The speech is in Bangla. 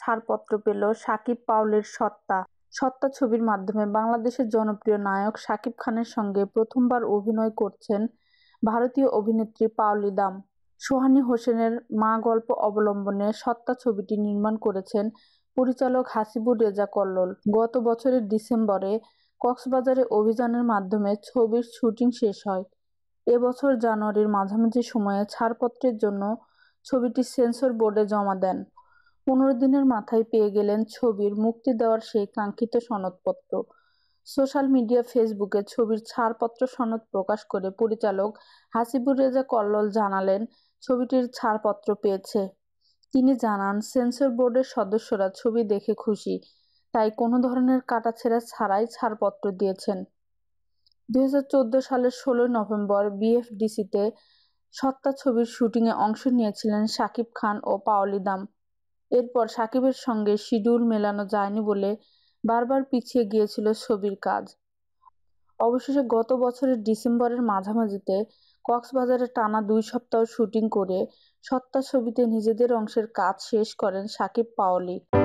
ছাড়পত্র পেল সাকিব পাউলের সত্তা সত্তা ছবির মাধ্যমে বাংলাদেশের জনপ্রিয় নায়ক সাকিব খানের সঙ্গে প্রথমবার অভিনয় করছেন ভারতীয় অভিনেত্রী পাওলি দাম সোহানি হোসেনের মা গল্প অবলম্বনে সত্তা ছবিটি নির্মাণ করেছেন পরিচালক হাসিবুর রেজা কল্লোল গত বছরের ডিসেম্বরে কক্সবাজারে অভিযানের মাধ্যমে ছবির শুটিং শেষ হয় এবছর জানুয়ারির মাঝামাঝি সময়ে ছাড়পত্রের জন্য ছবিটি সেন্সর বোর্ডে জমা দেন পনেরো দিনের মাথায় পেয়ে গেলেন ছবির মুক্তি দেওয়ার সেই কাঙ্ক্ষিত সনদপত্র সোশ্যাল মিডিয়া ফেসবুকে ছবির ছাড়পত্র সনদ প্রকাশ করে পরিচালক হাসিবুর রেজা কল্লোল জানালেন ছবিটির ছাড়পত্র পেয়েছে তিনি জানান সেন্সর বোর্ডের সদস্যরা ছবি দেখে খুশি তাই কোনো ধরনের কাটাছেড়া ছাড়াই ছাড়পত্র দিয়েছেন দুই সালের ষোলোই নভেম্বর বিএফডিসিতে সত্তা ছবির শুটিংয়ে অংশ নিয়েছিলেন শাকিব খান ও পাওলি দাম এরপর সাকিবের সঙ্গে শিডিউল মেলানো যায়নি বলে বারবার পিছিয়ে গিয়েছিল ছবির কাজ অবশেষে গত বছরের ডিসেম্বরের মাঝামাঝিতে কক্সবাজারে টানা দুই সপ্তাহ শুটিং করে সত্তা ছবিতে নিজেদের অংশের কাজ শেষ করেন সাকিব পাওলি